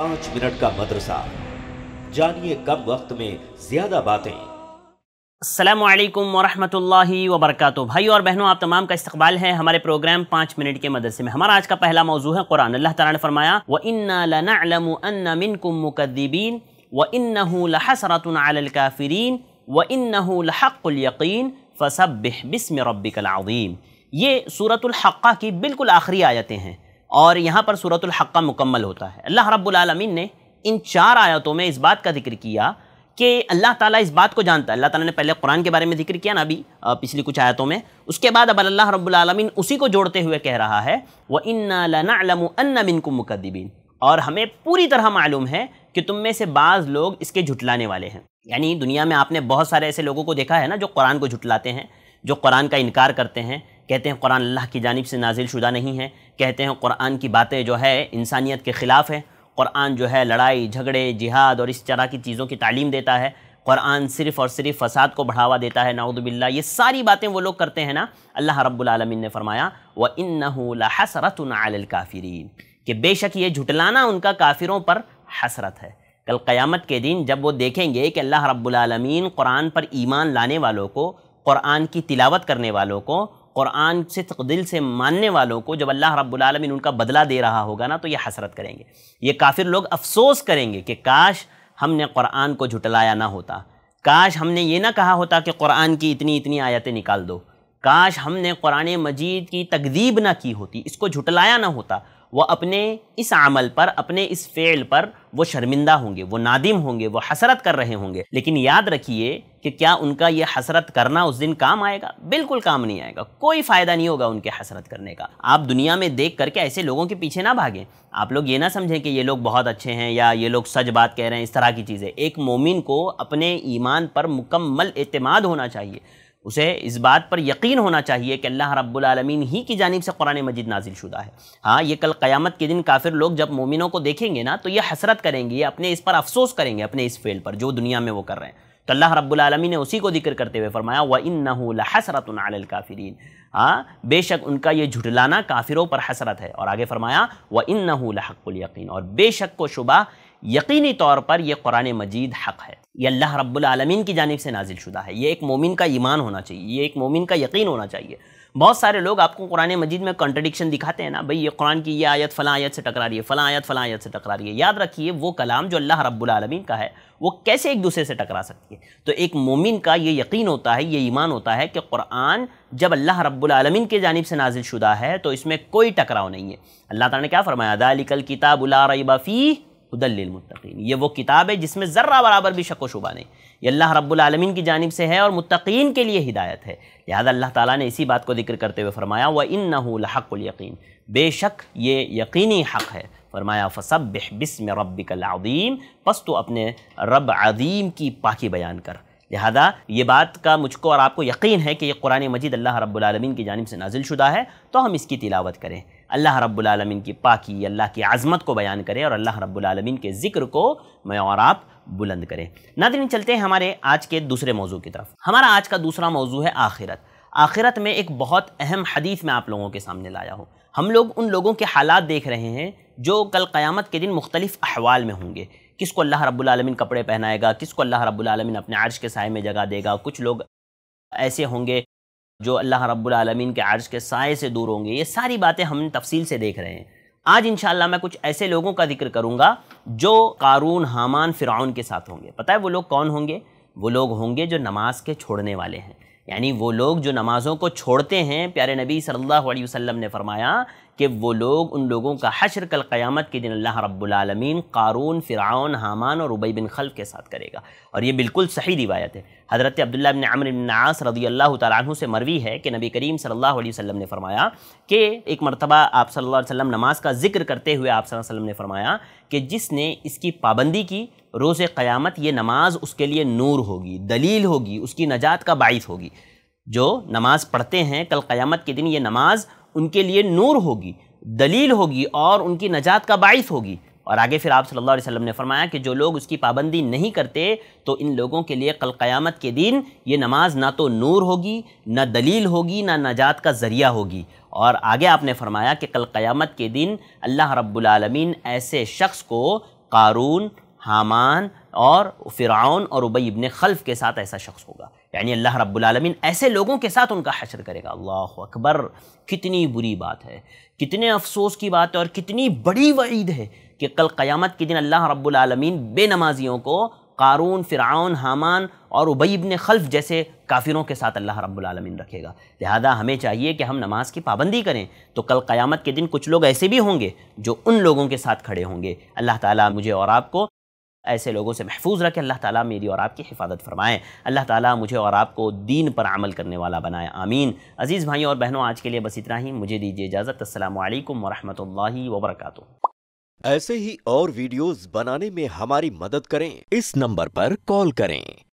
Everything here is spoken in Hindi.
पांच मिनट का मदरसा जानिए कम वक्त में ज़्यादा बातें असलम वरहमतुल्लाहि वबरकatuh भाई और बहनों आप तमाम का इस्तकबाल है हमारे प्रोग्राम पाँच मिनट के मदरसे में हमारा आज का पहला मौजू है कुरान अल्लाह ताला ने फरमाया व इन्ना मिनकुम मुकद्दिबीन व इन लहसरतुन व इन लहक़्क़ुल फ़सब फसब्बिह बिस्मि रब्बिकल ये सूरतुल की बिल्कुल आखिरी आयतें हैं और यहाँ पर सूरतुल हक्का मुकम्मल होता है अल्लाह रब्बुलमीन ने इन चार आयतों में इस बात का जिक्र किया कि अल्लाह ताला इस बात को जानता है अल्लाह ताला ने पहले कुरान के बारे में जिक्र किया ना अभी पिछली कुछ आयतों में उसके बाद अब अल्लाह रब्बुल उसी को जोड़ते हुए कह रहा है व इन्ना को मुकदबिन और हमें पूरी तरह मालूम है कि तुम में से बाज़ लोग इसके झुटलाने वाले हैं यानी दुनिया में आपने बहुत सारे ऐसे लोगों को देखा है ना जो कुरान को झुटलाते हैं जो कुरान का इनकार करते हैं कहते हैं कुरान अल्लाह की जानब से नाजिल शुदा नहीं है कहते हैं कुरान की बातें जो है इंसानियत के ख़िलाफ़ हैं कुरान जो है लड़ाई झगड़े जिहाद और इस तरह की चीज़ों की तालीम देता है कुरान सिर्फ़ और सिर्फ फसाद को बढ़ावा देता है नाउदबिल्ला ये सारी बातें वो लोग करते हैं ना अल्लाह रब्बुलमीन ने फरमाया व इन काफ़िरीन कि बेशक ये झुटलाना उनका काफिरों पर हसरत है कल क़यामत के दिन जब वो देखेंगे कि अल्लाह रब्बुलमीन कुरान पर ईमान लाने वालों को कुरान की तिलावत करने वालों को क़ुरान से दिल से मानने वालों को जब अल्लाह रब्बुलमीन उनका बदला दे रहा होगा ना तो ये हसरत करेंगे ये काफिर लोग अफसोस करेंगे कि काश हमने क़ुरान को झुटलाया ना होता काश हमने ये ना कहा होता कि क़ुरान की इतनी इतनी आयतें निकाल दो काश हमने कुरान मजीद की तकदीब ना की होती इसको झुटलाया ना होता वह अपने इस अमल पर अपने इस फ़ेल पर वो शर्मिंदा होंगे वो नादिम होंगे वो हसरत कर रहे होंगे लेकिन याद रखिए कि क्या उनका ये हसरत करना उस दिन काम आएगा बिल्कुल काम नहीं आएगा कोई फ़ायदा नहीं होगा उनके हसरत करने का आप दुनिया में देख करके ऐसे लोगों के पीछे ना भागें आप लोग ये ना समझें कि ये लोग बहुत अच्छे हैं या ये लोग सच बात कह रहे हैं इस तरह की चीज़ें एक मोमिन को अपने ईमान पर मुकम्मल अतमाद होना चाहिए उसे इस बात पर यकीन होना चाहिए कि अल्लाह रब्बुल ही की जानब से कुरान मजिद नाजिल शुदा है हाँ ये कल क़यामत के दिन काफिर लोग जब मोमिनों को देखेंगे ना तो ये हसरत करेंगे अपने इस पर अफसोस करेंगे अपने इस फेल पर जो दुनिया में वो कर रहे हैं तो अल्लाह रब्बुल ने उसी को जिक्र करते हुए फरमाया व इन नसरत काफिरीन हाँ बेशक उनका ये झुटलाना काफिरों पर हसरत है और आगे फरमाया व इन नहक़ुल यकीन और बेशक को शुबा यकीनी तौर पर यह कुरान मजीद हक है ये अल्लाह रब्बुलमीन की जानब से नाजिल शुदा है ये एक मोमिन का ईमान होना चाहिए ये एक मोमिन का यकीन होना चाहिए बहुत सारे लोग आपको कुरान मजीद में कॉन्ट्रडिक्शन दिखाते हैं ना भाई ये कुरान की ये आयत फ़लाँ आयत से टकरा रही है फ़लाँ आयत फ़लाँ आयत से टकरा रही है याद रखिए वो कलाम जो अल्लाह रब्बुलमीन का है वो कैसे एक दूसरे से टकरा सकती है तो एक मोमिन का ये यकीन होता है ये ईमान होता है कि कुरान जब अल्लाह रब्बुलमीन के जानब से नाजिल शुदा है तो इसमें कोई टकराव नहीं है अल्लाह ताला ने क्या फरमाया दालिकल किताब रईबाफ़ी हदलमतिन ये वो किताब है जिसमें ज़र्रा बराबर भी शक व शुबा नहीं ये अल्लाह रब्लमिन की जानब से है और मतकीन के लिए हिदायत है लिहाजा अल्लाह ताली ने इसी बात को जिक्र करते हुए फरमाया व इन नक़ुलयकीन बेशक ये यकीनी हक़ है फरमाया फ़सब बसम रबिकलादीम पस तो अपने रब अदीम की पाकि बयान कर लिहाजा ये बात का मुझको और आपको यकीन है कि ये कुरान मजीद अल्लाह रब्लम की जानब से नाजिल शुदा है तो हम इसकी तिलावत करें अल्लाह रब्बुलमीन की पाकी अल्लाह की आज़मत को बयान करें और अल्लाह रब्बुलमीन के ज़िक्र को मैं और आप बुलंद करें नादिन चलते हैं हमारे आज के दूसरे मौजू की तरफ हमारा आज का दूसरा मौजू है आखिरत आखिरत में एक बहुत अहम हदीस मैं आप लोगों के सामने लाया हूँ हम लोग उन लोगों के हालात देख रहे हैं जो कल क़यामत के दिन मुख्तलिफ़ अहवाल में होंगे किसको अल्लाह रब्लमिन कपड़े पहनाएगा किसको अल्लाह रब्लमिन अपने आर्श के साय में जगह देगा कुछ लोग ऐसे होंगे जो अल्लाह रब्बुल के आर्ज़ के साय से दूर होंगे ये सारी बातें हम तफसील से देख रहे हैं आज इंशाल्लाह मैं कुछ ऐसे लोगों का जिक्र करूँगा जो कारून हामान फ़िरौन के साथ होंगे पता है वो लोग कौन होंगे वो लोग होंगे जो नमाज के छोड़ने वाले हैं यानी वो लोग जो नमाज़ों को छोड़ते हैं प्यारे नबी सल्लल्लाहु अलैहि वसल्लम ने फरमाया कि वो लोग उन लोगों का हशर कल क़यामत के दिन अल्लाह रब्बुल आलमीन कारून फ़िरौन हामान और उबई बिन खल्फ के साथ करेगा और ये बिल्कुल सही रिवायत है हज़रत अब्दुल्ला बिन अमर आस रदी अल्लाह तु से मरवी है कि नबी करीम सल्लल्लाहु अलैहि वसल्लम ने फरमाया कि एक मरतबा आप सल्लल्लाहु अलैहि वसल्लम नमाज का जिक्र करते हुए आप सल्लल्लाहु अलैहि वसल्लम ने फरमाया कि जिसने इसकी पाबंदी की रोज़ क़यामत ये नमाज उसके लिए नूर होगी दलील होगी उसकी नजात का बाइस होगी जो नमाज़ पढ़ते हैं कल क़यामत के दिन ये नमाज उनके लिए नूर होगी दलील होगी और उनकी नजात का बास होगी और आगे फिर आप सल्लल्लाहु अलैहि वसल्लम ने फरमाया कि जो लोग उसकी पाबंदी नहीं करते तो इन लोगों के लिए कल क़यामत के दिन ये नमाज ना तो नूर होगी ना दलील होगी ना नजात का ज़रिया होगी और आगे आपने फरमाया कि कल क़यामत के दिन अल्लाह रब्बुल आलमीन ऐसे शख्स को कारून हामान और फ़िरौन और उबई इबन खल्फ़ के साथ ऐसा शख्स होगा यानी अल्लाह रब्लमिन ऐसे लोगों के साथ उनका हशर करेगा अल्लाह अकबर कितनी बुरी बात है कितने अफसोस की बात है और कितनी बड़ी वईद है कि कल क़यामत के दिन अल्लाह रब्बुलमीन बेनमाजियों को कारून फ़िरौन हामान और उबई इबन खल्फ जैसे काफिरों के साथ अल्लाह रब्बुलमीन रखेगा लिहाजा हमें चाहिए कि हम नमाज की पाबंदी करें तो कल क़यामत के दिन कुछ लोग ऐसे भी होंगे जो उन लोगों के साथ खड़े होंगे अल्लाह ताला मुझे और आपको ऐसे लोगों से महफूज रखें अल्लाह ताला मेरी और आपकी हिफाजत फरमाएं अल्लाह ताला मुझे और आपको दीन पर अमल करने वाला बनाए आमीन अज़ीज़ भाई और बहनों आज के लिए बस इतना ही मुझे दीजिए इजाज़त असल वरहमल वबरक ऐसे ही और वीडियोस बनाने में हमारी मदद करें इस नंबर पर कॉल करें